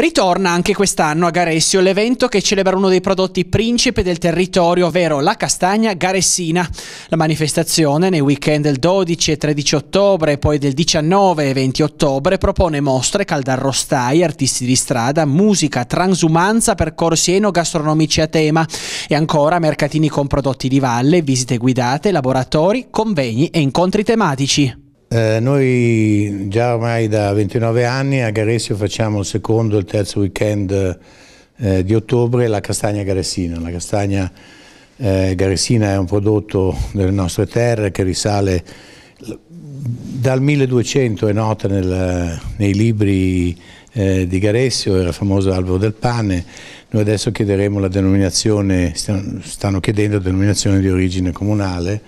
Ritorna anche quest'anno a Garessio l'evento che celebra uno dei prodotti principe del territorio, ovvero la castagna garessina. La manifestazione nei weekend del 12 e 13 ottobre e poi del 19 e 20 ottobre propone mostre, caldarrostai, artisti di strada, musica, transumanza, percorsi enogastronomici a tema e ancora mercatini con prodotti di valle, visite guidate, laboratori, convegni e incontri tematici. Eh, noi già ormai da 29 anni a Garesio facciamo il secondo e il terzo weekend eh, di ottobre la castagna garesina. La castagna eh, garessina è un prodotto delle nostre terre che risale dal 1200, è nota nel, nei libri eh, di Garesio, era il famoso albero del pane. Noi adesso chiederemo la denominazione, stanno chiedendo denominazione di origine comunale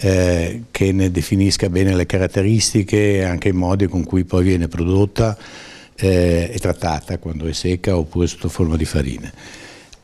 eh, che ne definisca bene le caratteristiche e anche i modi con cui poi viene prodotta eh, e trattata quando è secca oppure sotto forma di farine.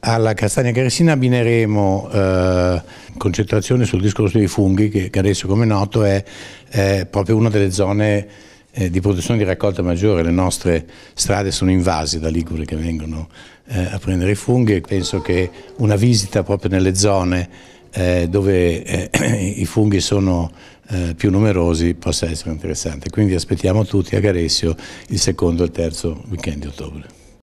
Alla castagna caresina abbineremo eh, concentrazione sul discorso dei funghi che, che adesso come noto è, è proprio una delle zone eh, di produzione di raccolta maggiore, le nostre strade sono invase da liguri che vengono eh, a prendere i funghi e penso che una visita proprio nelle zone eh, dove eh, i funghi sono eh, più numerosi possa essere interessante. Quindi aspettiamo tutti a Garessio il secondo e il terzo weekend di ottobre.